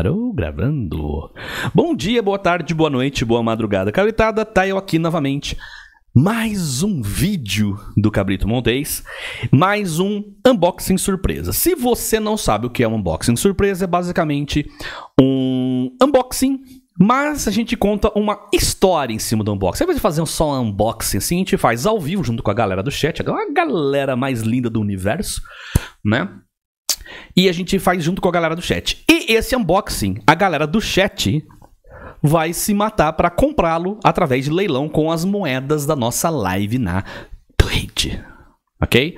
Parou gravando. Bom dia, boa tarde, boa noite, boa madrugada. Cabritada, tá eu aqui novamente. Mais um vídeo do Cabrito Montês, mais um unboxing surpresa. Se você não sabe o que é um unboxing surpresa, é basicamente um unboxing mas a gente conta uma história em cima do unboxing. Ao invés de fazer só um unboxing assim, a gente faz ao vivo junto com a galera do chat, a galera mais linda do universo, né? E a gente faz junto com a galera do chat. E esse unboxing, a galera do chat vai se matar para comprá-lo através de leilão com as moedas da nossa live na Twitch. Ok?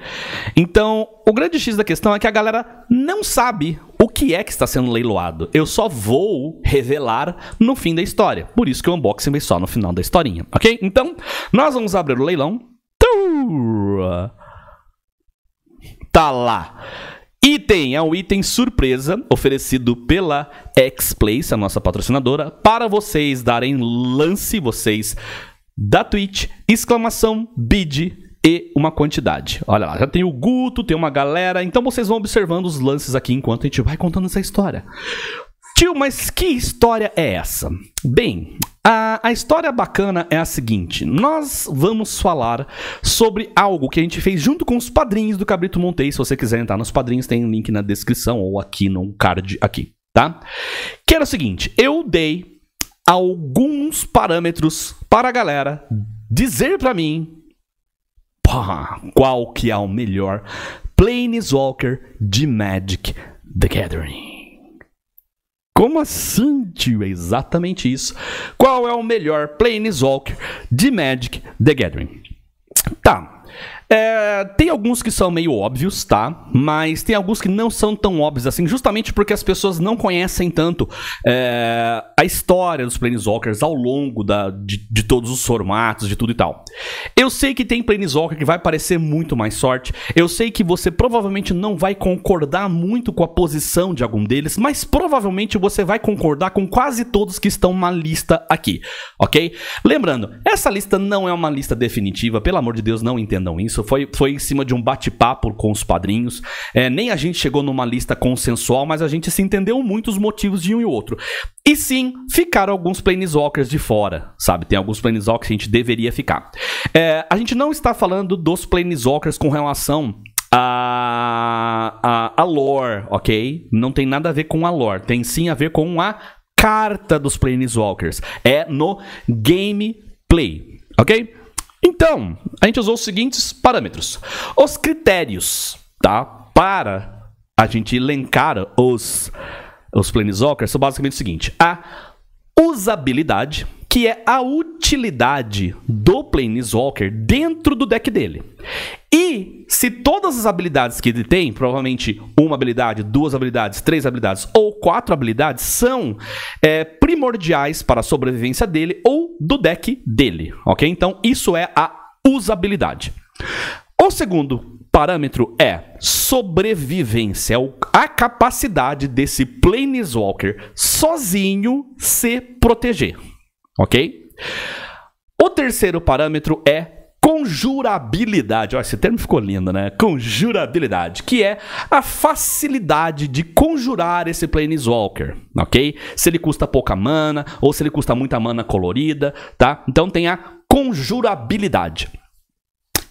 Então, o grande X da questão é que a galera não sabe o que é que está sendo leiloado. Eu só vou revelar no fim da história. Por isso que o unboxing vem só no final da historinha. Ok? Então, nós vamos abrir o leilão. Tá lá. Item é um item surpresa oferecido pela X-Place, a nossa patrocinadora, para vocês darem lance, vocês da Twitch, exclamação bid e uma quantidade. Olha lá, já tem o Guto, tem uma galera, então vocês vão observando os lances aqui enquanto a gente vai contando essa história. Tio, mas que história é essa? Bem, a, a, história bacana é a seguinte: nós vamos falar sobre algo que a gente fez junto com os padrinhos do Cabrito Montei. Se você quiser entrar nos padrinhos, tem um link na descrição ou aqui no card aqui, tá? Que era o seguinte: eu dei alguns parâmetros para a galera dizer para mim pá, qual que é o melhor Planeswalker de Magic the Gathering. Como assim, tio? É exatamente isso. Qual é o melhor Planeswalker de Magic The Gathering? Tá, é, tem alguns que são meio óbvios, tá? Mas tem alguns que não são tão óbvios assim, justamente porque as pessoas não conhecem tanto é, a história dos Planeswalkers ao longo da, de, de, todos os formatos, de tudo e tal. Eu sei que tem Planeswalker que vai parecer muito mais sorte. Eu sei que você provavelmente não vai concordar muito com a posição de algum deles, mas provavelmente você vai concordar com quase todos que estão na lista aqui, ok? Lembrando, essa lista não é uma lista definitiva, pelo amor de Deus, não entendam isso isso. Foi, foi em cima de um bate-papo com os padrinhos. É, nem a gente chegou numa lista consensual, mas a gente se entendeu muito os motivos de um e outro. E sim, ficaram alguns Planeswalkers de fora, sabe? Tem alguns Planeswalkers que a gente deveria ficar. É, a gente não está falando dos Planeswalkers com relação a, a, a lore, ok? Não tem nada a ver com a lore, tem sim a ver com a carta dos Planeswalkers. É no gameplay, ok? Então, a gente usou os seguintes parâmetros. Os critérios, tá? Para a gente elencar os, os planeswalkers são basicamente o seguinte. A usabilidade, que é a utilidade do Planeswalker dentro do deck dele. E se todas as habilidades que ele tem, provavelmente uma habilidade, duas habilidades, três habilidades ou quatro habilidades, são é, primordiais para a sobrevivência dele ou do deck dele, ok? Então isso é a usabilidade. O segundo parâmetro é sobrevivência, é a capacidade desse Planeswalker sozinho se proteger ok? O terceiro parâmetro é conjurabilidade. Olha, esse termo ficou lindo, né? Conjurabilidade, que é a facilidade de conjurar esse Planeswalker, ok? Se ele custa pouca mana ou se ele custa muita mana colorida, tá? Então tem a conjurabilidade.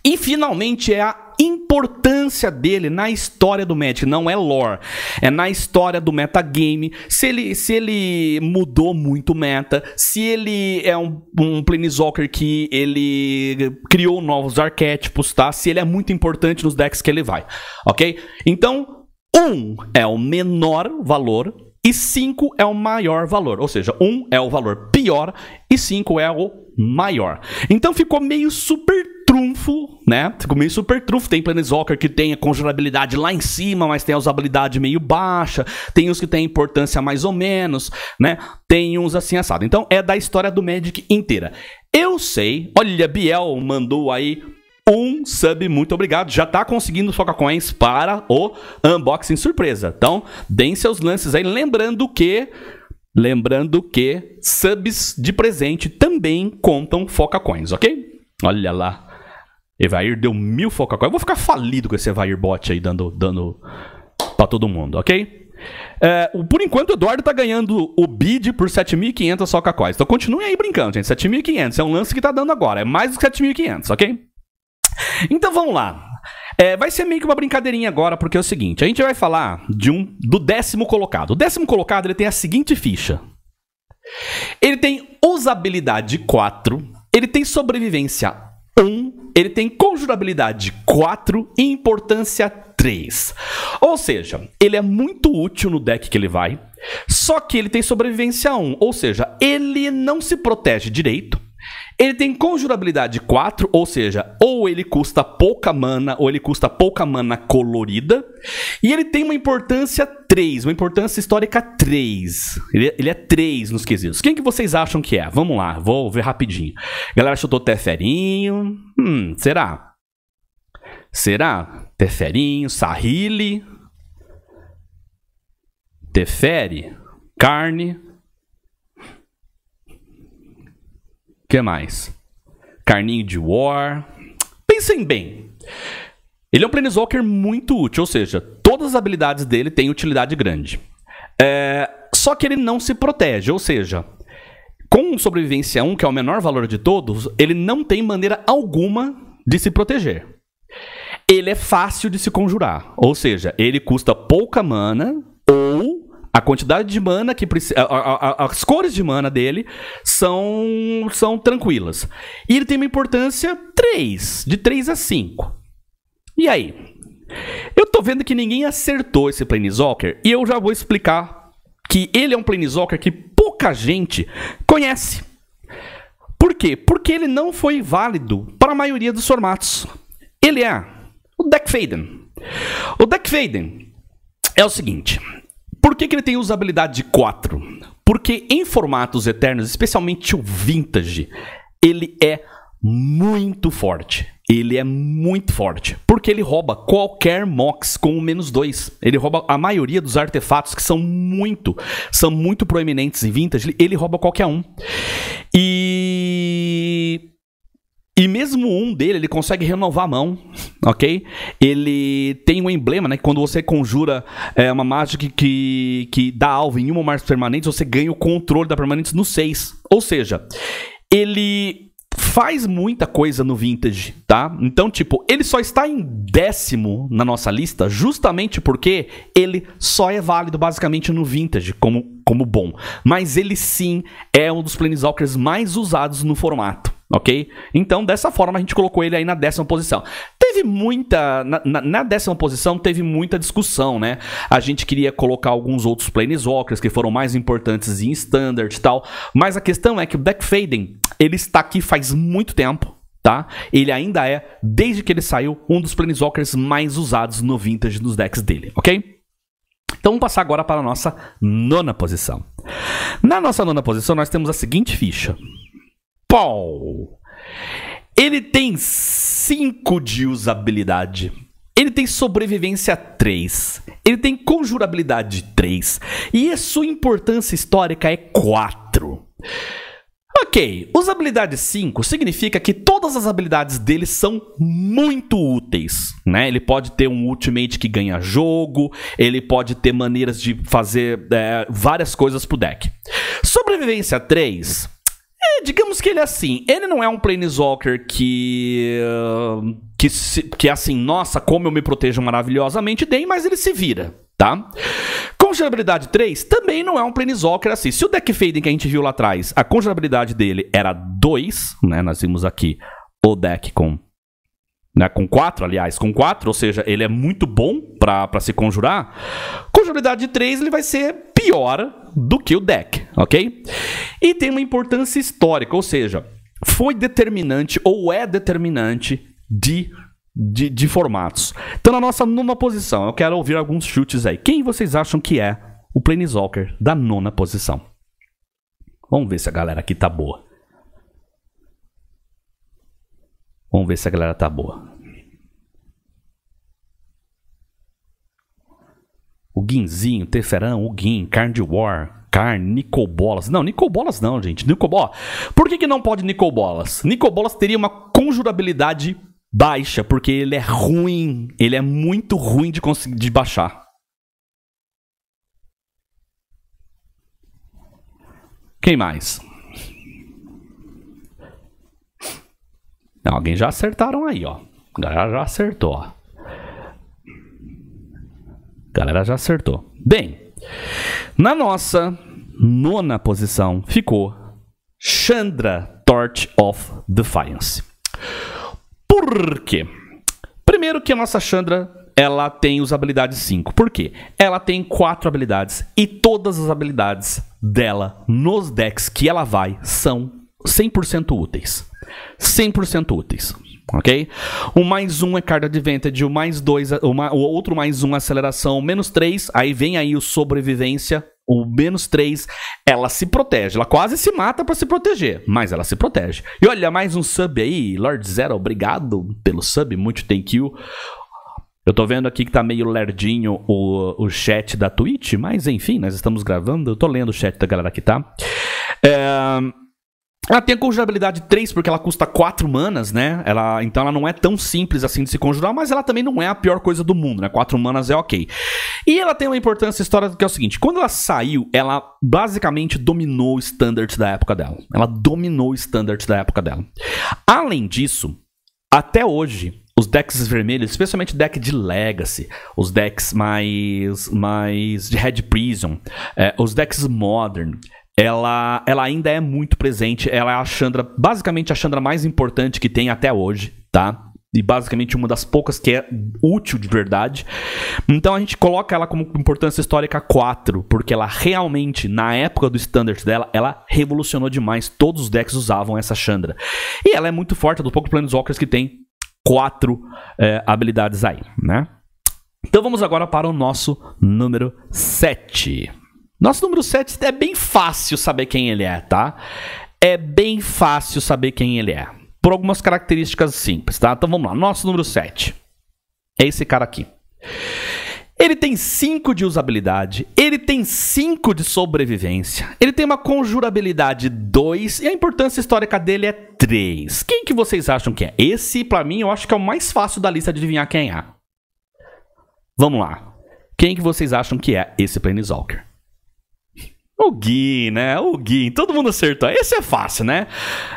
E finalmente é a importância dele na história do Magic, não é lore, é na história do metagame, se ele, se ele mudou muito meta, se ele é um, um Planeswalker que ele criou novos arquétipos, tá? Se ele é muito importante nos decks que ele vai, ok? Então, 1 um é o menor valor e 5 é o maior valor, ou seja, 1 um é o valor pior e 5 é o maior. Então ficou meio super trunfo, né? Ficou meio super trunfo. Tem Planeswalker que tem a conjurabilidade lá em cima, mas tem a usabilidade meio baixa. Tem os que tem importância mais ou menos, né? Tem uns assim assado. Então é da história do Magic inteira. Eu sei. Olha, Biel mandou aí um sub, muito obrigado. Já tá conseguindo foca coins para o unboxing surpresa. Então, deem seus lances aí. Lembrando que Lembrando que subs de presente também contam Foca Coins, ok? Olha lá. Evair deu mil Foca Coins. Eu vou ficar falido com esse Evair bot aí dando, dando para todo mundo, ok? É, por enquanto, o Eduardo tá ganhando o bid por 7.500 Foca Coins. Então continue aí brincando, gente. 7.500 é um lance que tá dando agora. É mais do que 7.500, ok? Então vamos lá. É, vai ser meio que uma brincadeirinha agora, porque é o seguinte: a gente vai falar de um do décimo colocado. O décimo colocado ele tem a seguinte ficha: ele tem usabilidade 4, ele tem sobrevivência 1, ele tem conjurabilidade 4 e importância 3. Ou seja, ele é muito útil no deck que ele vai, só que ele tem sobrevivência 1, ou seja, ele não se protege direito. Ele tem conjurabilidade 4, ou seja, ou ele custa pouca mana, ou ele custa pouca mana colorida. E ele tem uma importância 3, uma importância histórica 3. Ele, é 3 é nos quesitos. Quem que vocês acham que é? Vamos lá, vou ver rapidinho. Galera chutou Teferinho. Hum, será? Será? Teferinho, Sahili. Tefere, carne. que mais? Carninho de War. Pensem bem. Ele é um Planeswalker muito útil, ou seja, todas as habilidades dele têm utilidade grande. É, só que ele não se protege, ou seja, com sobrevivência 1, que é o menor valor de todos, ele não tem maneira alguma de se proteger. Ele é fácil de se conjurar, ou seja, ele custa pouca mana ou a quantidade de mana que precisa. As cores de mana dele são, são tranquilas. E ele tem uma importância 3, de 3 a 5. E aí? Eu tô vendo que ninguém acertou esse Planeswalker e eu já vou explicar que ele é um Planeswalker que pouca gente conhece. Por quê? Porque ele não foi válido para a maioria dos formatos. Ele é o Deck Faden. O Deck Faden é o seguinte: por que, que ele tem usabilidade de 4? Porque em formatos eternos, especialmente o vintage, ele é muito forte. Ele é muito forte. Porque ele rouba qualquer mox com o menos 2. Ele rouba a maioria dos artefatos que são muito, são muito proeminentes em vintage. Ele rouba qualquer um. E e mesmo um dele, ele consegue renovar a mão, ok? Ele tem um emblema, né? Que quando você conjura é, uma mágica que, que dá alvo em uma mais permanente, você ganha o controle da permanente no 6. Ou seja, ele faz muita coisa no Vintage, tá? Então, tipo, ele só está em décimo na nossa lista justamente porque ele só é válido basicamente no Vintage como, como bom. Mas ele sim é um dos Planeswalkers mais usados no formato ok? Então, dessa forma, a gente colocou ele aí na décima posição. Teve muita. Na, na, na décima posição, teve muita discussão, né? A gente queria colocar alguns outros Planeswalkers que foram mais importantes em Standard e tal, mas a questão é que o Deck Faden, ele está aqui faz muito tempo, tá? Ele ainda é, desde que ele saiu, um dos Planeswalkers mais usados no Vintage nos decks dele, ok? Então vamos passar agora para a nossa nona posição. Na nossa nona posição, nós temos a seguinte ficha. Paul. Ele tem 5 de usabilidade. Ele tem sobrevivência 3. Ele tem conjurabilidade 3. E a sua importância histórica é 4. Ok, usabilidade 5 significa que todas as habilidades dele são muito úteis, né? Ele pode ter um ultimate que ganha jogo, ele pode ter maneiras de fazer é, várias coisas pro deck. Sobrevivência 3 é, digamos que ele é assim. Ele não é um Planeswalker que. que, se, que é assim, nossa, como eu me protejo maravilhosamente bem, mas ele se vira, tá? Congelabilidade 3 também não é um Planeswalker assim. Se o deck Fading que a gente viu lá atrás, a congelabilidade dele era 2, né? Nós vimos aqui o deck com né, com 4, aliás, com 4, ou seja, ele é muito bom para se conjurar. Conjurabilidade de 3 ele vai ser pior do que o deck, ok? E tem uma importância histórica, ou seja, foi determinante ou é determinante de, de, de formatos. Então, na nossa nona posição, eu quero ouvir alguns chutes aí. Quem vocês acham que é o Planeswalker da nona posição? Vamos ver se a galera aqui tá boa. Vamos ver se a galera tá boa. o guinzinho, teferão, o guin, carne de war, carne, nicobolas. Não, nicobolas não, gente. Nicobolas. Por que, que não pode nicobolas? Nicobolas teria uma conjurabilidade baixa, porque ele é ruim. Ele é muito ruim de conseguir de baixar. Quem mais? Não, alguém já acertaram aí, ó. A galera já acertou, ó galera já acertou. Bem, na nossa nona posição ficou Chandra Torch of Defiance. Por quê? Primeiro que a nossa Chandra ela tem habilidades 5. Por quê? Ela tem quatro habilidades e todas as habilidades dela nos decks que ela vai são 100% úteis. 100% úteis ok? O mais um é card de Advantage, é o mais dois, o outro mais um aceleração, menos três, aí vem aí o sobrevivência, o menos três, ela se protege. Ela quase se mata para se proteger, mas ela se protege. E olha, mais um sub aí, Lord Zero, obrigado pelo sub, muito thank you. Eu tô vendo aqui que tá meio lerdinho o, o chat da Twitch, mas enfim, nós estamos gravando, eu tô lendo o chat da galera aqui, tá? É... Ela tem a conjurabilidade 3, porque ela custa 4 manas, né? Ela, então ela não é tão simples assim de se conjurar, mas ela também não é a pior coisa do mundo, né? 4 manas é ok. E ela tem uma importância histórica que é o seguinte: quando ela saiu, ela basicamente dominou o standard da época dela. Ela dominou o standard da época dela. Além disso, até hoje, os decks vermelhos, especialmente deck de Legacy, os decks mais, mais de Red Prison, é, os decks Modern, ela, ela ainda é muito presente. Ela é a Chandra, basicamente a Chandra mais importante que tem até hoje, tá? E basicamente uma das poucas que é útil de verdade. Então a gente coloca ela como importância histórica 4, porque ela realmente, na época do standard dela, ela revolucionou demais. Todos os decks usavam essa Chandra. E ela é muito forte, é do pouco Planeswalkers que tem quatro é, habilidades aí, né? Então vamos agora para o nosso número 7. Nosso número 7 é bem fácil saber quem ele é, tá? É bem fácil saber quem ele é. Por algumas características simples, tá? Então vamos lá. Nosso número 7 é esse cara aqui. Ele tem 5 de usabilidade, ele tem 5 de sobrevivência, ele tem uma conjurabilidade 2 e a importância histórica dele é 3. Quem que vocês acham que é? Esse, para mim, eu acho que é o mais fácil da lista de adivinhar quem é. Vamos lá. Quem que vocês acham que é esse Planeswalker? O Gui, né? O Gui. Todo mundo acertou. Esse é fácil, né?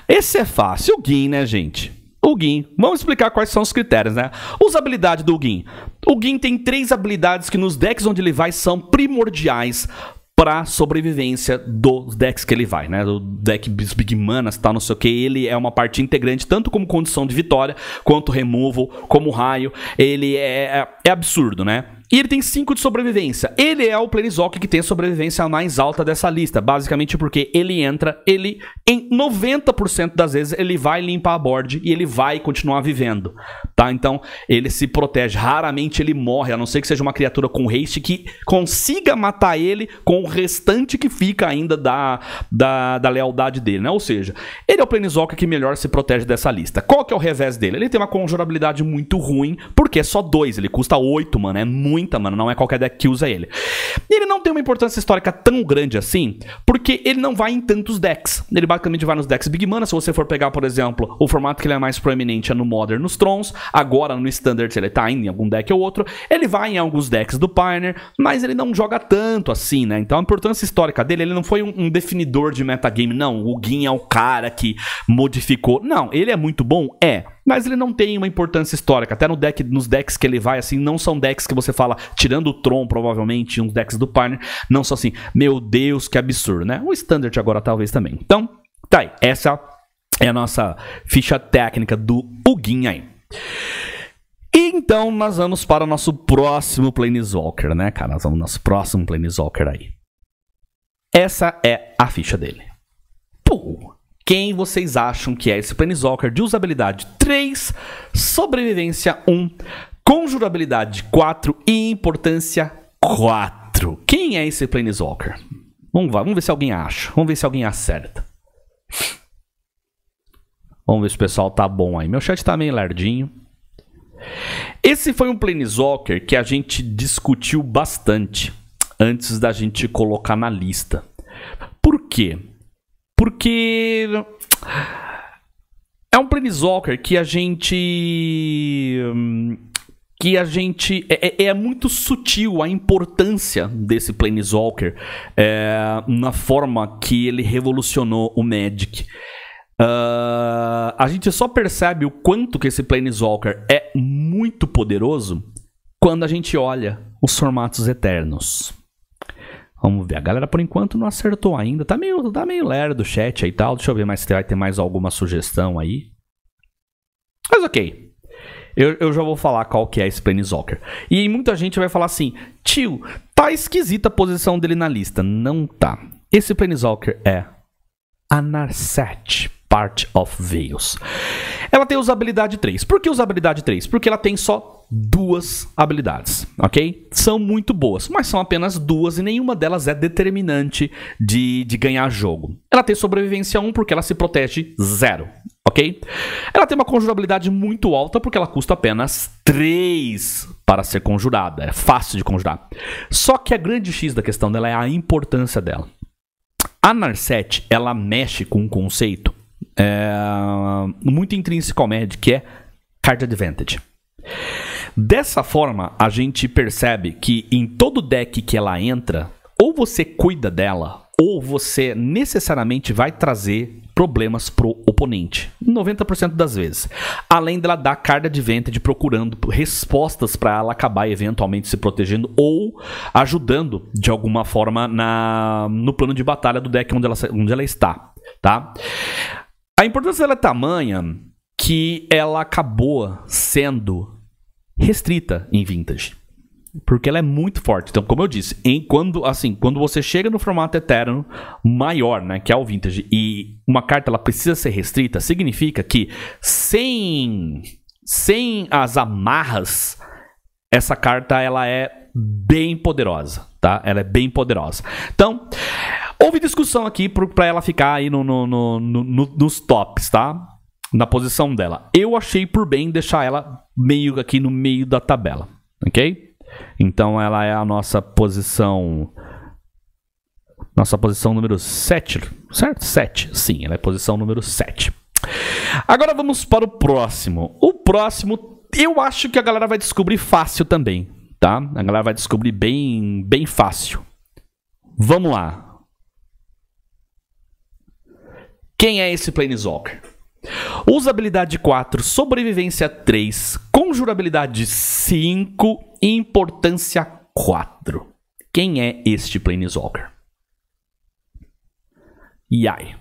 Esse é fácil. O Gui, né, gente? O Gui. Vamos explicar quais são os critérios, né? Usabilidade do Gui. O Gui tem três habilidades que nos decks onde ele vai são primordiais para sobrevivência dos decks que ele vai, né? O deck Big Manas, tal, não sei o que. Ele é uma parte integrante, tanto como condição de vitória, quanto removal, como raio. Ele é, é, é absurdo, né? E ele tem 5 de sobrevivência. Ele é o Plenizoc que tem a sobrevivência mais alta dessa lista. Basicamente porque ele entra, ele, em 90% das vezes, ele vai limpar a board e ele vai continuar vivendo. Tá? Então, ele se protege. Raramente ele morre, a não ser que seja uma criatura com haste que consiga matar ele com o restante que fica ainda da, da, da lealdade dele. Né? Ou seja, ele é o Plenizoc que melhor se protege dessa lista. Qual que é o revés dele? Ele tem uma conjurabilidade muito ruim, porque é só 2. Ele custa 8, mano. É muito muita, mano. Não é qualquer deck que usa ele. Ele não tem uma importância histórica tão grande assim, porque ele não vai em tantos decks. Ele basicamente vai nos decks Big Mana. Se você for pegar, por exemplo, o formato que ele é mais proeminente é no Modern, nos Trons. Agora no Standard ele tá em algum deck ou outro. Ele vai em alguns decks do Pioneer, mas ele não joga tanto assim, né? Então a importância histórica dele, ele não foi um, um definidor de metagame. Não, o Gin é o cara que modificou. Não, ele é muito bom? É mas ele não tem uma importância histórica. Até no deck, nos decks que ele vai, assim, não são decks que você fala, tirando o Tron, provavelmente, uns decks do Pioneer, não são assim, meu Deus, que absurdo, né? O Standard agora talvez também. Então, tá aí. Essa é a nossa ficha técnica do Huguinha aí. E então nós vamos para o nosso próximo Planeswalker, né, cara? Nós vamos para nosso próximo Planeswalker aí. Essa é a ficha dele. Quem vocês acham que é esse Planeswalker de usabilidade 3, sobrevivência 1, conjurabilidade 4 e importância 4? Quem é esse Planeswalker? Vamos, lá, vamos ver se alguém acha. Vamos ver se alguém acerta. Vamos ver se o pessoal tá bom aí. Meu chat tá meio lerdinho. Esse foi um Planeswalker que a gente discutiu bastante antes da gente colocar na lista. Por quê? porque é um planeswalker que a gente hum, que a gente é, é, é, muito sutil a importância desse planeswalker é, na forma que ele revolucionou o Magic. Uh, a gente só percebe o quanto que esse Planeswalker é muito poderoso quando a gente olha os formatos eternos. Vamos ver. A galera, por enquanto, não acertou ainda. Tá meio, tá meio lerdo o chat aí e tal. Deixa eu ver mais se vai ter mais alguma sugestão aí. Mas ok. Eu, eu já vou falar qual que é esse Planeswalker. E muita gente vai falar assim, tio, tá esquisita a posição dele na lista. Não tá. Esse Planeswalker é a Narset, Part of Veils. Ela tem usabilidade 3. Por que usabilidade 3? Porque ela tem só duas habilidades, ok? São muito boas, mas são apenas duas e nenhuma delas é determinante de, de ganhar jogo. Ela tem sobrevivência 1 porque ela se protege 0, ok? Ela tem uma conjurabilidade muito alta porque ela custa apenas 3 para ser conjurada, é fácil de conjurar. Só que a grande X da questão dela é a importância dela. A Narset, ela mexe com um conceito é, muito intrínseco ao Magic, que é Card Advantage. Dessa forma, a gente percebe que em todo deck que ela entra, ou você cuida dela, ou você necessariamente vai trazer problemas pro oponente. 90% das vezes. Além dela dar carga de de procurando respostas para ela acabar eventualmente se protegendo ou ajudando de alguma forma na, no plano de batalha do deck onde ela, onde ela está, tá? A importância dela é tamanha que ela acabou sendo restrita em vintage. Porque ela é muito forte. Então, como eu disse, em quando assim, quando você chega no formato eterno maior, né, que é o vintage, e uma carta ela precisa ser restrita, significa que sem sem as amarras, essa carta ela é bem poderosa, tá? Ela é bem poderosa. Então, houve discussão aqui para ela ficar aí no, no, no, no, nos tops, tá? na posição dela. Eu achei por bem deixar ela meio aqui no meio da tabela, ok? Então ela é a nossa posição nossa posição número 7, certo? 7, sim, ela é posição número 7. Agora vamos para o próximo. O próximo, eu acho que a galera vai descobrir fácil também, tá? A galera vai descobrir bem, bem fácil. Vamos lá. Quem é esse Planeswalker? Usabilidade 4, sobrevivência 3, conjurabilidade 5 e importância 4. Quem é este Planeswalker? Yai.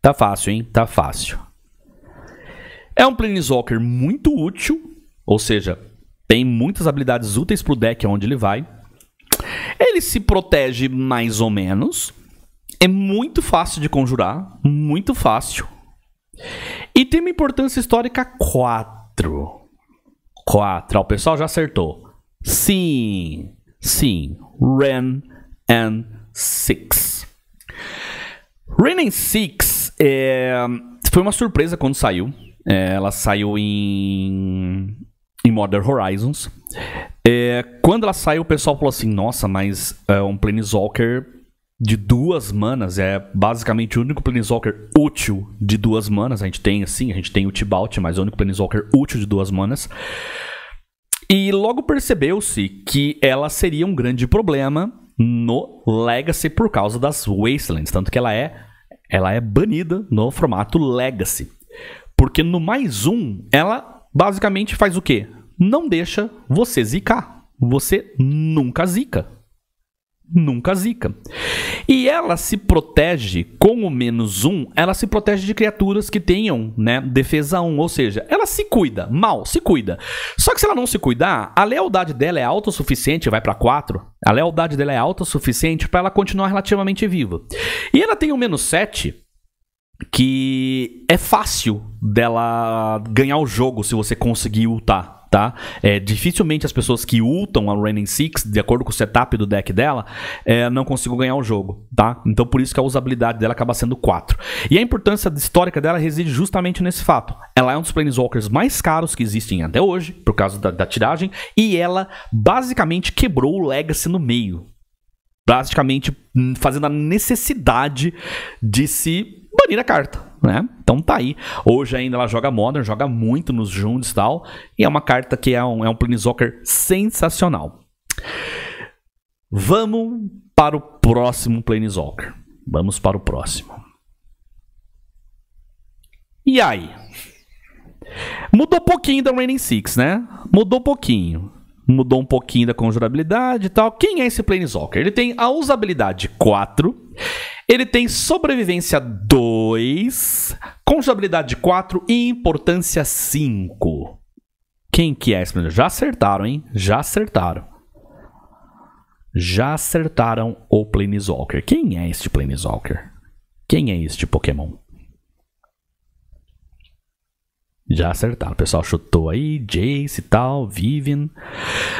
Tá fácil, hein? Tá fácil. É um Planeswalker muito útil, ou seja, tem muitas habilidades úteis pro deck onde ele vai ele se protege mais ou menos. É muito fácil de conjurar, muito fácil. E tem uma importância histórica 4. 4. Ah, o pessoal já acertou. Sim, sim. Ren and Six. Ren and Six é, foi uma surpresa quando saiu. É, ela saiu em, em Modern Horizons. É, quando ela saiu, o pessoal falou assim: Nossa, mas é um Planeswalker de duas manas. É basicamente o único Planeswalker útil de duas manas. A gente tem, assim, a gente tem o Tibalt, mas é o único Planeswalker útil de duas manas. E logo percebeu-se que ela seria um grande problema no Legacy por causa das Wastelands. Tanto que ela é, ela é banida no formato Legacy. Porque no mais um, ela basicamente faz o quê? não deixa você zicar. Você nunca zica. Nunca zica. E ela se protege com o menos um, ela se protege de criaturas que tenham né, defesa um, ou seja, ela se cuida, mal, se cuida. Só que se ela não se cuidar, a lealdade dela é alta o suficiente, vai para quatro. a lealdade dela é alta o suficiente para ela continuar relativamente viva. E ela tem o um menos sete, que é fácil dela ganhar o jogo se você conseguir ultar tá? É, dificilmente as pessoas que ultam a Renin 6, de acordo com o setup do deck dela, é, não consigo ganhar o jogo, tá? Então por isso que a usabilidade dela acaba sendo 4. E a importância histórica dela reside justamente nesse fato. Ela é um dos Planeswalkers mais caros que existem até hoje, por causa da, da tiragem, e ela basicamente quebrou o Legacy no meio. Basicamente hum, fazendo a necessidade de se banir a carta né? Então tá aí. Hoje ainda ela joga Modern, joga muito nos Jundes e tal. E é uma carta que é um, é um Planeswalker sensacional. Vamos para o próximo Planeswalker. Vamos para o próximo. E aí? Mudou pouquinho da Raining Six, né? Mudou pouquinho. Mudou um pouquinho da conjurabilidade e tal. Quem é esse Planeswalker? Ele tem a usabilidade 4. Ele tem sobrevivência 2, conjabilidade 4 e importância 5. Quem que é esse Já acertaram, hein? Já acertaram. Já acertaram o Planeswalker. Quem é este Planeswalker? Quem é este Pokémon? Já acertaram. O pessoal chutou aí, Jace e tal, Vivian.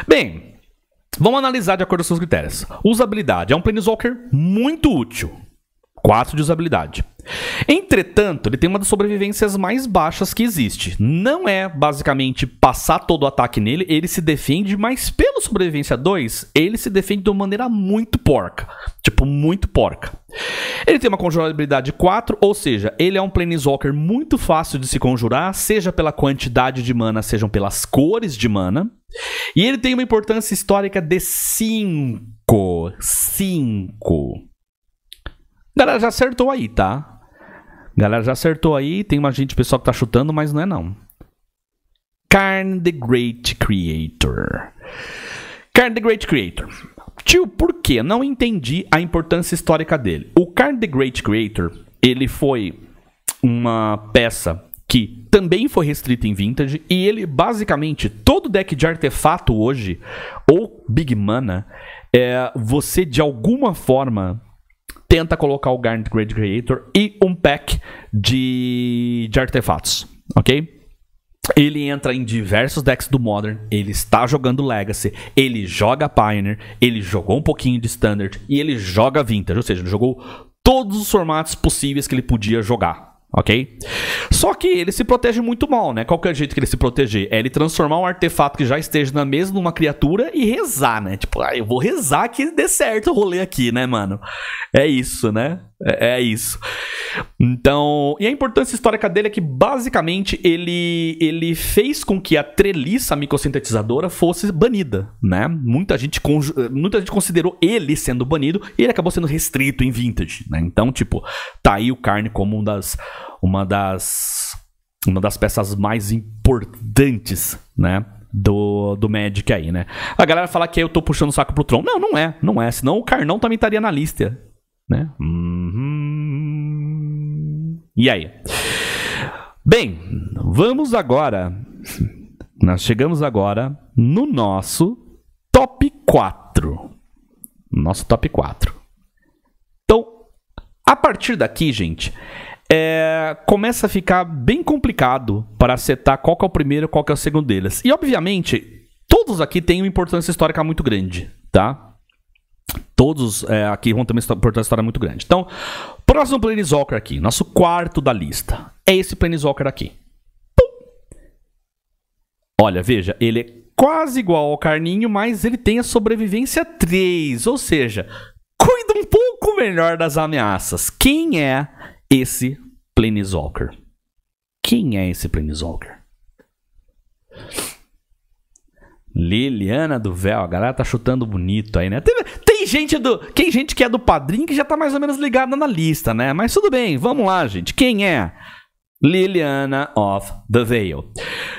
Bem, vamos analisar de acordo com os seus critérios. Usabilidade. É um Planeswalker muito útil. 4 de usabilidade. Entretanto, ele tem uma das sobrevivências mais baixas que existe. Não é basicamente passar todo o ataque nele, ele se defende, mas pelo sobrevivência 2, ele se defende de uma maneira muito porca. Tipo, muito porca. Ele tem uma conjurabilidade 4, ou seja, ele é um Planeswalker muito fácil de se conjurar, seja pela quantidade de mana, sejam pelas cores de mana. E ele tem uma importância histórica de 5. 5. Galera, já acertou aí, tá? Galera, já acertou aí. Tem uma gente, pessoal, que tá chutando, mas não é não. Carn the Great Creator. Carn the Great Creator. Tio, por que? Não entendi a importância histórica dele. O Carn the Great Creator, ele foi uma peça que também foi restrita em Vintage, e ele basicamente, todo deck de artefato hoje, ou Big Mana, é, você de alguma forma tenta colocar o Garnet Grade Creator e um pack de, de artefatos, ok? Ele entra em diversos decks do Modern, ele está jogando Legacy, ele joga Pioneer, ele jogou um pouquinho de Standard e ele joga Vintage, ou seja, ele jogou todos os formatos possíveis que ele podia jogar, ok? Só que ele se protege muito mal, né? Qual que é o jeito que ele se proteger? É ele transformar um artefato que já esteja na mesa numa criatura e rezar, né? Tipo, ah, eu vou rezar que dê certo o rolê aqui, né, mano? É isso, né? É, é isso. Então, e a importância histórica dele é que basicamente ele, ele fez com que a treliça micossintetizadora fosse banida, né? Muita gente, muita gente considerou ele sendo banido e ele acabou sendo restrito em vintage, né? Então, tipo, tá aí o carne como uma das uma das uma das peças mais importantes, né? do, do Magic aí, né? A galera fala que eu tô puxando o saco pro Tron. Não, não é, não é. Senão o Carnão também estaria na lista, né? Hum. E aí? Bem, vamos agora. Nós chegamos agora no nosso top 4. Nosso top 4. Então, a partir daqui, gente, é, começa a ficar bem complicado para acertar qual é o primeiro e qual é o segundo deles. E, obviamente, todos aqui têm uma importância histórica muito grande, tá? Todos é, aqui vão também portar uma história é muito grande. Então, próximo Planeswalker aqui, nosso quarto da lista. É esse Planeswalker aqui. Pum! Olha, veja, ele é quase igual ao Carninho, mas ele tem a sobrevivência 3. Ou seja, cuida um pouco melhor das ameaças. Quem é esse Planeswalker? Quem é esse Planeswalker? Liliana do Véu, a galera tá chutando bonito aí, né? Teve, tem gente do, quem gente que é do padrinho que já tá mais ou menos ligada na lista, né? Mas tudo bem, vamos lá, gente. Quem é? Liliana of the Veil.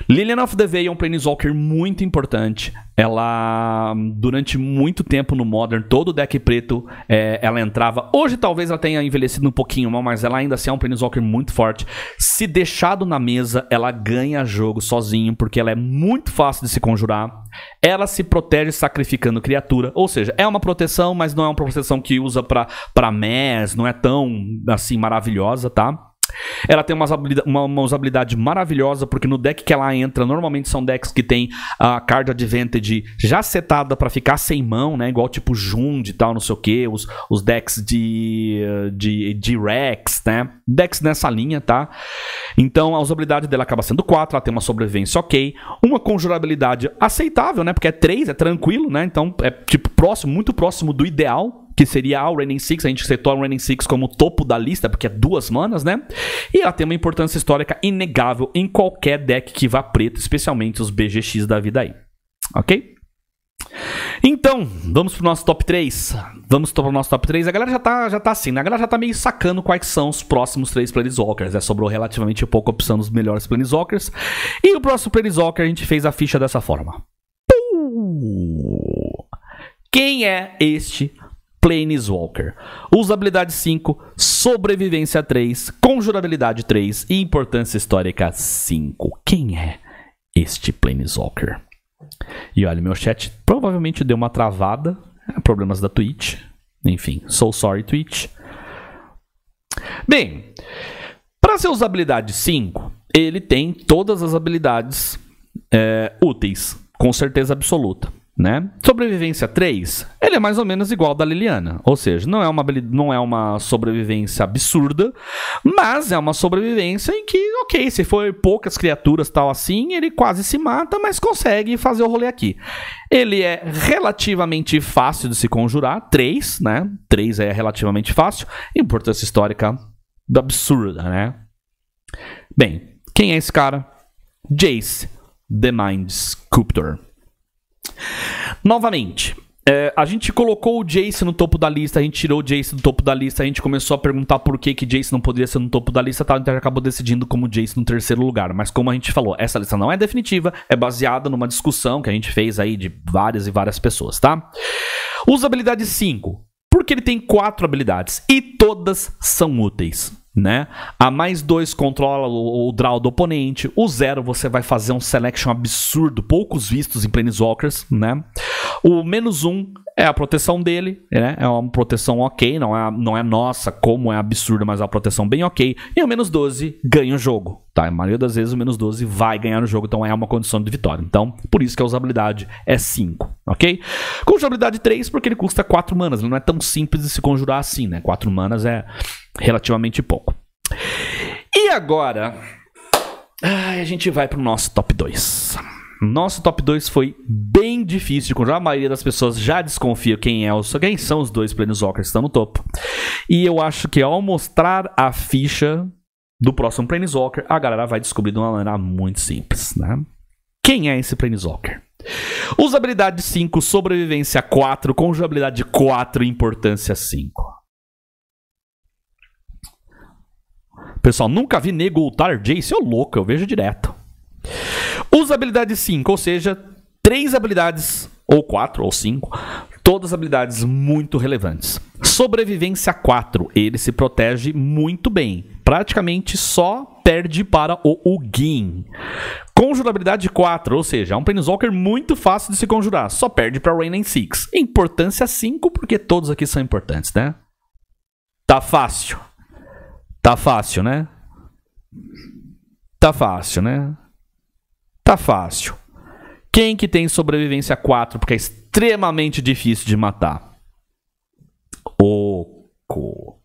Liliana of the Veil é um Planeswalker muito importante. Ela, durante muito tempo no Modern, todo o deck preto, é, ela entrava. Hoje talvez ela tenha envelhecido um pouquinho mal, mas ela ainda assim é um Planeswalker muito forte. Se deixado na mesa, ela ganha jogo sozinho, porque ela é muito fácil de se conjurar. Ela se protege sacrificando criatura, ou seja, é uma proteção, mas não é uma proteção que usa para para mess, não é tão assim maravilhosa, tá? Ela tem umas habilidade, uma, uma usabilidade maravilhosa, porque no deck que ela entra, normalmente são decks que tem a card advantage já setada para ficar sem mão, né? Igual tipo Jund e tal, não sei o que, os, os decks de, de, de Rex, né? Decks nessa linha, tá? Então a usabilidade dela acaba sendo 4, ela tem uma sobrevivência ok, uma conjurabilidade aceitável, né? Porque é 3, é tranquilo, né? Então é tipo próximo, muito próximo do ideal, que seria o Running Six, a gente setou o Running Six como topo da lista, porque é duas manas, né? E ela tem uma importância histórica inegável em qualquer deck que vá preto, especialmente os BGX da vida aí. Ok? Então, vamos pro nosso top 3. Vamos pro nosso top 3. A galera já tá, já tá assim, né? A galera já tá meio sacando quais são os próximos três Planeswalkers, né? Sobrou relativamente pouca opção dos melhores Planeswalkers. E o próximo Planeswalker a gente fez a ficha dessa forma. Pum! Quem é este Planeswalker. Usabilidade 5, sobrevivência 3, conjurabilidade 3 e importância histórica 5. Quem é este Planeswalker? E olha, meu chat provavelmente deu uma travada, é, problemas da Twitch. Enfim, sou sorry Twitch. Bem, para ser usabilidade 5, ele tem todas as habilidades é, úteis, com certeza absoluta. Né? Sobrevivência 3, ele é mais ou menos igual da Liliana. Ou seja, não é, uma, não é uma sobrevivência absurda, mas é uma sobrevivência em que, ok, se for poucas criaturas tal assim, ele quase se mata, mas consegue fazer o rolê aqui. Ele é relativamente fácil de se conjurar, 3, né? 3 é relativamente fácil, importância histórica absurda, né? Bem, quem é esse cara? Jace, The Mind Sculptor. Novamente, é, a gente colocou o Jace no topo da lista, a gente tirou o Jace do topo da lista, a gente começou a perguntar por que, que Jace não poderia ser no topo da lista, tá? então a gente acabou decidindo como Jace no terceiro lugar. Mas como a gente falou, essa lista não é definitiva, é baseada numa discussão que a gente fez aí de várias e várias pessoas, tá? Usabilidade 5. Porque ele tem quatro habilidades e todas são úteis né? A mais 2 controla o, o, draw do oponente. O 0 você vai fazer um selection absurdo, poucos vistos em Planeswalkers, né? O menos 1 um é a proteção dele, né? É uma proteção ok, não é, não é nossa, como é absurdo, mas é uma proteção bem ok. E o menos 12 ganha o jogo, Tá? A maioria das vezes o menos 12 vai ganhar no jogo, então é uma condição de vitória. Então, por isso que a usabilidade é 5, ok? Conjurabilidade 3, porque ele custa 4 manas. Ele não é tão simples de se conjurar assim, né? 4 manas é relativamente pouco. E agora, a gente vai pro nosso top 2. Nosso top 2 foi bem difícil de conjurar. A maioria das pessoas já desconfia quem é os, quem são os dois Planeswalkers que estão no topo. E eu acho que ao mostrar a ficha do próximo Planeswalker, a galera vai descobrir de uma maneira muito simples, né? Quem é esse Planeswalker? Usabilidade 5, sobrevivência 4, conjugabilidade 4, importância 5. Pessoal, nunca vi nego ultar Jace, ô louco, eu vejo direto. Usabilidade 5, ou seja, três habilidades, ou quatro, ou cinco, Todas habilidades muito relevantes. Sobrevivência 4. Ele se protege muito bem. Praticamente só perde para o Ugin. Conjurabilidade 4, ou seja, é um Planeswalker muito fácil de se conjurar. Só perde para Rain 6. Importância 5, porque todos aqui são importantes, né? Tá fácil. Tá fácil, né? Tá fácil, né? Tá fácil. Quem que tem sobrevivência 4 porque é extremamente difícil de matar. Oco.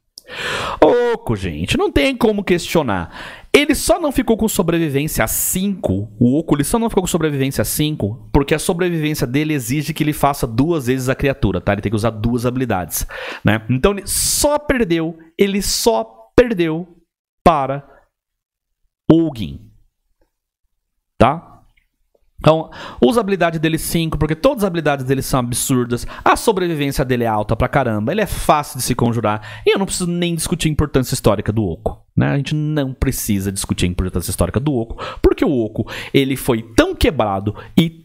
Oco, gente, não tem como questionar. Ele só não ficou com sobrevivência 5. O Oco ele só não ficou com sobrevivência 5 porque a sobrevivência dele exige que ele faça duas vezes a criatura, tá? Ele tem que usar duas habilidades, né? Então ele só perdeu, ele só perdeu para Ogin. Tá? Então, usabilidade dele 5, porque todas as habilidades dele são absurdas. A sobrevivência dele é alta pra caramba. Ele é fácil de se conjurar. E eu não preciso nem discutir a importância histórica do Oco. Né? A gente não precisa discutir a importância histórica do Oco, porque o Oco ele foi tão quebrado e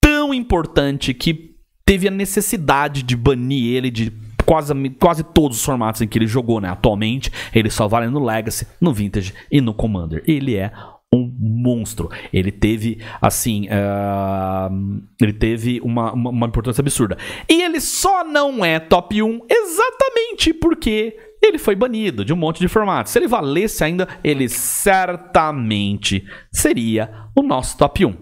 tão importante que teve a necessidade de banir ele de quase, quase todos os formatos em que ele jogou, né? Atualmente, ele só vale no Legacy, no Vintage e no Commander. Ele é um monstro. Ele teve, assim, uh, ele teve uma, uma, uma, importância absurda. E ele só não é top 1 exatamente porque ele foi banido de um monte de formatos. Se ele valesse ainda, ele certamente seria o nosso top 1.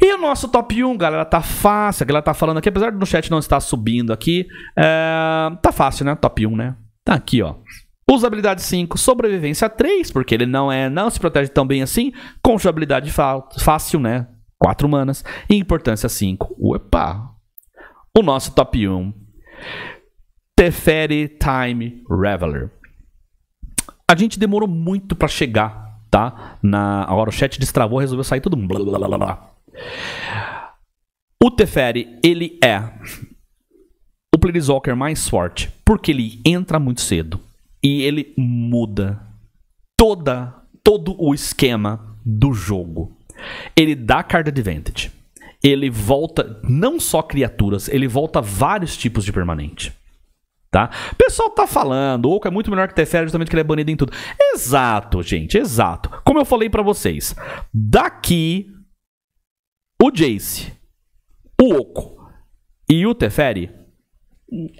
E o nosso top 1, galera, tá fácil. A galera tá falando aqui, apesar do chat não estar subindo aqui, uh, tá fácil, né? Top 1, né? Tá aqui, ó. Usabilidade 5, sobrevivência 3, porque ele não é não se protege tão bem assim. Conjugabilidade fácil, né? 4 humanas. E importância 5. Opa, O nosso top 1. Teferi Time Reveler. A gente demorou muito para chegar, tá? Na... Agora o chat destravou, resolveu sair todo mundo. Blá, blá, blá, o Teferi, ele é o Planeswalker mais forte, porque ele entra muito cedo e ele muda toda todo o esquema do jogo. Ele dá card advantage. Ele volta não só criaturas, ele volta vários tipos de permanente. Tá? O pessoal tá falando, o Oco é muito melhor que Teferi justamente que ele é banido em tudo. Exato, gente, exato. Como eu falei para vocês, daqui o Jace, o Oco e o Teferi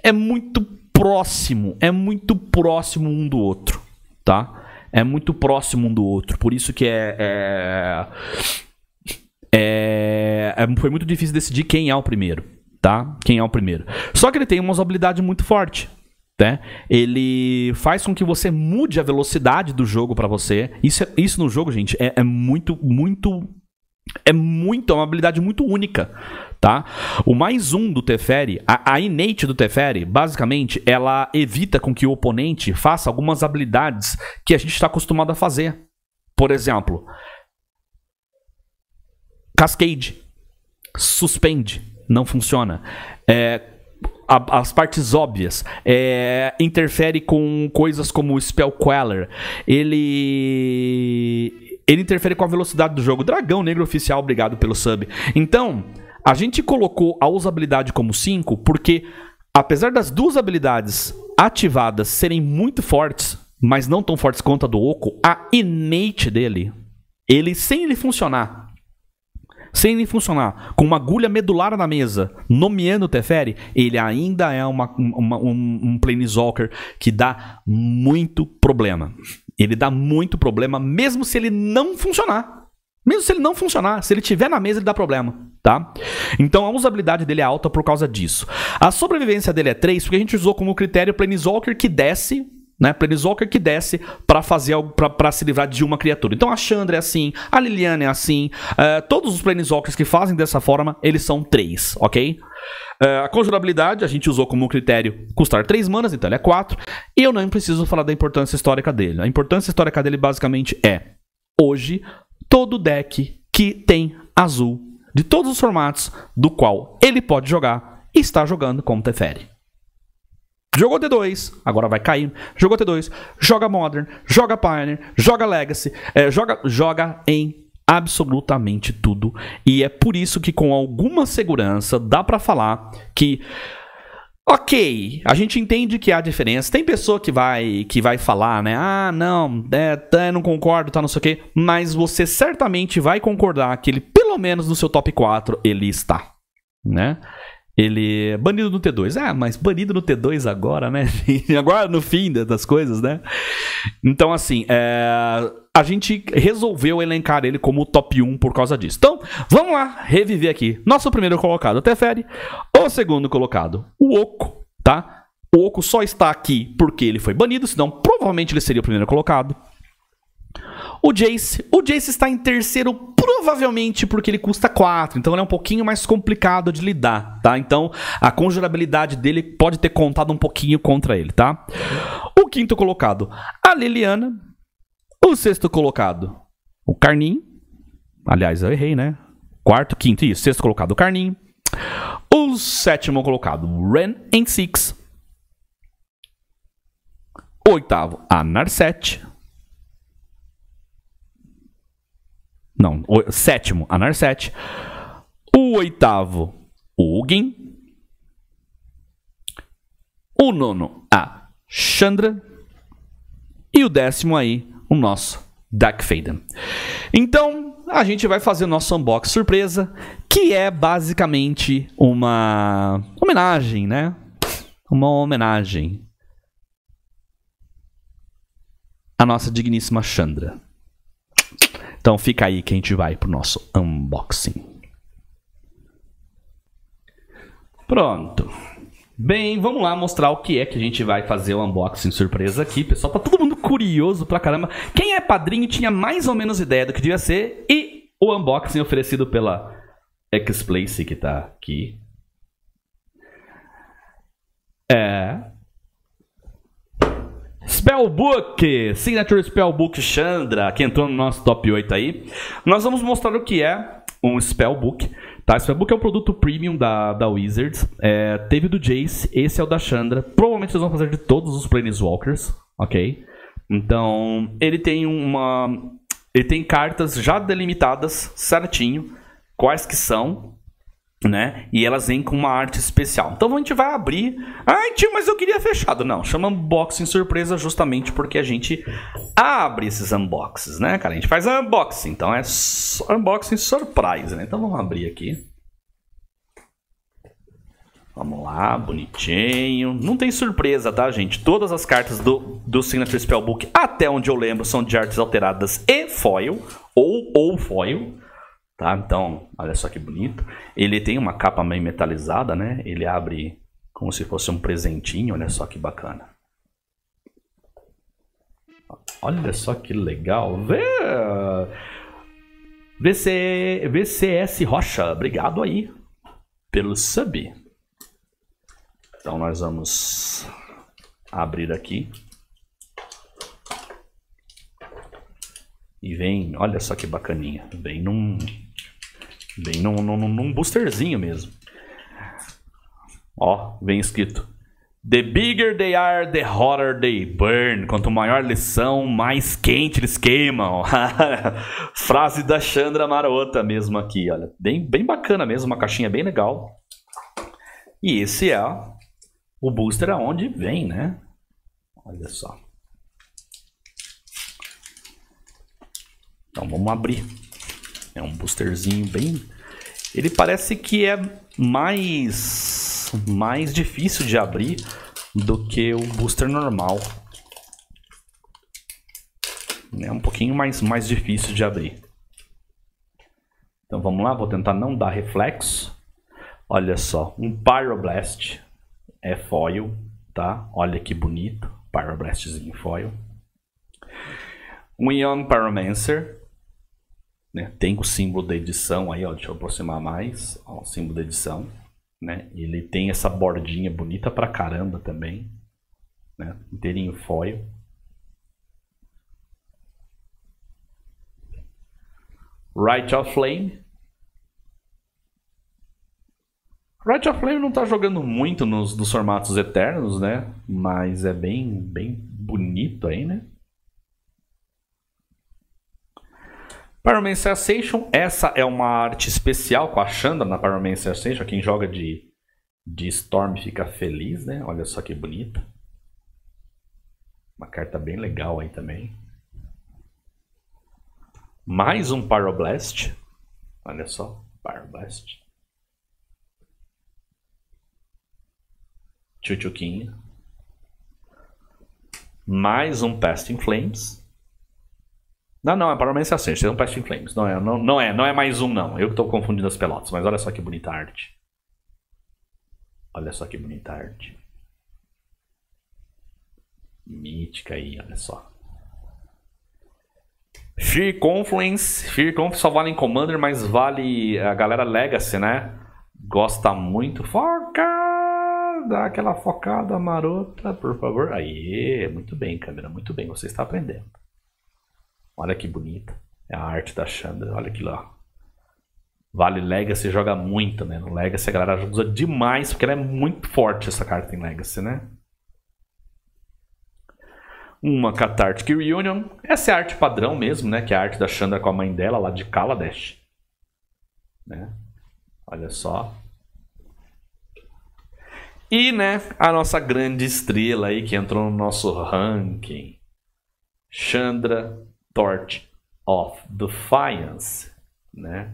é muito próximo, é muito próximo um do outro, tá? É muito próximo um do outro, por isso que é, é, é, é foi muito difícil decidir quem é o primeiro, tá? Quem é o primeiro. Só que ele tem uma habilidade muito forte, né? Ele faz com que você mude a velocidade do jogo para você. Isso, é isso no jogo, gente, é, é muito, muito é muito, é uma habilidade muito única, tá? O mais um do Teferi, a, a innate do Teferi, basicamente, ela evita com que o oponente faça algumas habilidades que a gente está acostumado a fazer. Por exemplo, Cascade, Suspende, não funciona. É, a, as partes óbvias. É, interfere com coisas como o Spell Queller. Ele ele interfere com a velocidade do jogo. Dragão Negro Oficial, obrigado pelo sub. Então, a gente colocou a usabilidade como 5 porque, apesar das duas habilidades ativadas serem muito fortes, mas não tão fortes quanto a do Oco, a innate dele, ele sem ele funcionar, sem ele funcionar, com uma agulha medular na mesa, nomeando o Teferi, ele ainda é uma, uma, um, um Planeswalker que dá muito problema. Ele dá muito problema, mesmo se ele não funcionar. Mesmo se ele não funcionar, se ele tiver na mesa, ele dá problema, tá? Então a usabilidade dele é alta por causa disso. A sobrevivência dele é 3, porque a gente usou como critério Planeswalker que desce né? Planeswalker que desce para fazer algo para se livrar de uma criatura. Então a Chandra é assim, a Liliana é assim, uh, todos os Planeswalkers que fazem dessa forma, eles são três, ok? Uh, a conjurabilidade a gente usou como critério custar 3 manas, então ele é 4. E eu não preciso falar da importância histórica dele. A importância histórica dele basicamente é: hoje, todo deck que tem azul, de todos os formatos do qual ele pode jogar, está jogando como Teferi. Jogou T2, agora vai cair. Jogou T2, joga Modern, joga Pioneer, joga Legacy, é, joga, joga em absolutamente tudo. E é por isso que, com alguma segurança, dá para falar que. Ok, a gente entende que há diferença. Tem pessoa que vai que vai falar, né? Ah, não, é, tá, não concordo, tá, não sei o quê. Mas você certamente vai concordar que ele, pelo menos no seu top 4, ele está, né? Ele é banido no T2. é mas banido no T2 agora, né? agora no fim das coisas, né? Então, assim, é a gente resolveu elencar ele como top 1 por causa disso. Então, vamos lá reviver aqui. Nosso primeiro colocado Teferi, o segundo colocado, o Oco, tá? O Oco só está aqui porque ele foi banido, senão provavelmente ele seria o primeiro colocado. O Jace, o Jace está em terceiro provavelmente porque ele custa 4, então ele é um pouquinho mais complicado de lidar, tá? Então a conjurabilidade dele pode ter contado um pouquinho contra ele, tá? O quinto colocado, a Liliana, o sexto colocado, o Carnim. Aliás, eu errei, né? Quarto, quinto, isso. Sexto colocado, o Carnim. O sétimo colocado, Ren em Six. Oitavo, a Narset. Não, o, sétimo, a Narset. O oitavo, o Ugin. O nono, a Chandra. E o décimo aí, o nosso Dark Faden. Então, a gente vai fazer o nosso unbox surpresa, que é basicamente uma homenagem, né? Uma homenagem à nossa digníssima Chandra. Então fica aí que a gente vai pro nosso unboxing. Pronto. Bem, vamos lá mostrar o que é que a gente vai fazer o unboxing surpresa aqui, pessoal. Tá todo mundo curioso pra caramba. Quem é padrinho tinha mais ou menos ideia do que devia ser e o unboxing oferecido pela Xplace que tá aqui. É, Spellbook, Signature Spellbook Chandra, que entrou no nosso top 8 aí. Nós vamos mostrar o que é um Spellbook. Tá, esse Facebook é um produto premium da, da Wizards. É, teve do Jace, esse é o da Chandra. Provavelmente eles vão fazer de todos os Planeswalkers, ok? Então, ele tem uma. Ele tem cartas já delimitadas certinho, quais que são, né? E elas vêm com uma arte especial. Então a gente vai abrir. Ai, tio, mas eu queria fechado. Não, chama unboxing surpresa justamente porque a gente abre esses unboxings, né, cara? A gente faz unboxing, então é unboxing surprise, né? Então vamos abrir aqui. Vamos lá, bonitinho. Não tem surpresa, tá, gente? Todas as cartas do, do Signature Spellbook, até onde eu lembro, são de artes alteradas e foil, ou, ou foil. Tá? Então, olha só que bonito. Ele tem uma capa meio metalizada, né? Ele abre como se fosse um presentinho, olha só que bacana. Olha só que legal. Vê... VC... VCS Rocha, obrigado aí pelo sub. Então nós vamos abrir aqui. E vem, olha só que bacaninha. Vem num Bem num, num, num boosterzinho mesmo. Ó, vem escrito. The bigger they are, the hotter they burn. Quanto maior eles são, mais quente eles queimam. Frase da Chandra Marota mesmo aqui, olha. Bem, bem bacana mesmo, uma caixinha bem legal. E esse é o booster aonde vem, né? Olha só. Então vamos abrir. É um boosterzinho bem. Ele parece que é mais mais difícil de abrir do que o booster normal. É um pouquinho mais mais difícil de abrir. Então vamos lá, vou tentar não dar reflexo. Olha só, um Pyroblast é foil, tá? Olha que bonito, Pyroblastzinho foil. Um Ion Pyromancer né? Tem o símbolo da edição aí, ó, deixa eu aproximar mais, ó, o símbolo da edição. Né? Ele tem essa bordinha bonita pra caramba também, né? inteirinho foil. Right of Flame. Right of Flame não está jogando muito nos, nos formatos eternos, né? Mas é bem, bem bonito aí, né? Pyromancer Ascension, essa é uma arte especial com a Shanda na Pyromancer Ascension. Quem joga de, de Storm fica feliz, né? Olha só que bonita. Uma carta bem legal aí também. Mais um Pyroblast. Olha só, Pyroblast. Chuchuquinha. Mais um Pest in Flames. Não, não, é Paramount é Ascension, Você não Past in Flames. Não é, não, não, é, não é mais um, não. Eu que tô confundindo as pelotas, mas olha só que bonita arte. Olha só que bonita arte. Mítica aí, olha só. Fear Confluence. Fear Confluence só vale em Commander, mas vale. A galera Legacy, né? Gosta muito. Focada! Aquela focada marota, por favor. Aí, muito bem, câmera, muito bem. Você está aprendendo. Olha que bonita. É a arte da Xandra. Olha aquilo lá. Vale Legacy joga muito, né? No Legacy a galera usa demais, porque ela é muito forte essa carta em Legacy, né? Uma Cathartic Reunion. Essa é a arte padrão mesmo, né? Que é a arte da Xandra com a mãe dela lá de Kaladesh. Né? Olha só. E, né, a nossa grande estrela aí que entrou no nosso ranking. Chandra Torch of Defiance, né?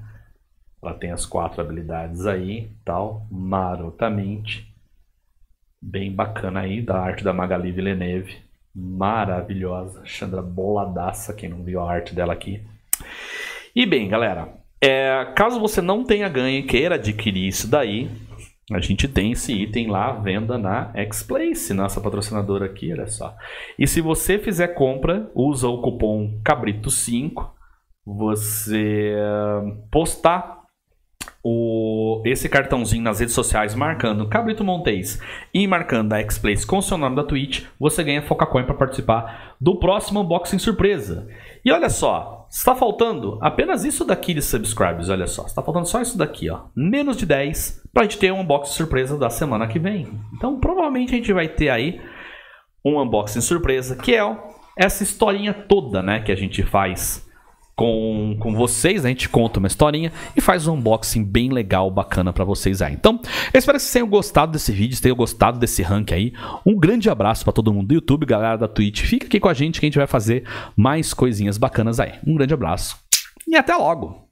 Ela tem as quatro habilidades aí, tal, marotamente. Bem bacana aí, da arte da Magali Villeneuve. Maravilhosa. Chandra boladaça, quem não viu a arte dela aqui. E bem, galera, é, caso você não tenha ganho e queira adquirir isso daí, a gente tem esse item lá à venda na Xplace, nossa patrocinadora aqui, olha só. E se você fizer compra, usa o cupom Cabrito5, você ah, postar o, esse cartãozinho nas redes sociais marcando Cabrito Montes e marcando a Xplace com o seu nome da Twitch, você ganha Foca Coin para participar do próximo unboxing surpresa. E olha só, Está faltando apenas isso daqui de subscribes, olha só. Está faltando só isso daqui, ó. Menos de 10 para a gente ter um unboxing surpresa da semana que vem. Então, provavelmente a gente vai ter aí um unboxing surpresa, que é essa historinha toda, né, que a gente faz com, com vocês, né? a gente conta uma historinha e faz um unboxing bem legal, bacana para vocês aí. Então, eu espero que vocês tenham gostado desse vídeo, tenham gostado desse rank aí. Um grande abraço para todo mundo do YouTube, galera da Twitch. Fica aqui com a gente que a gente vai fazer mais coisinhas bacanas aí. Um grande abraço e até logo!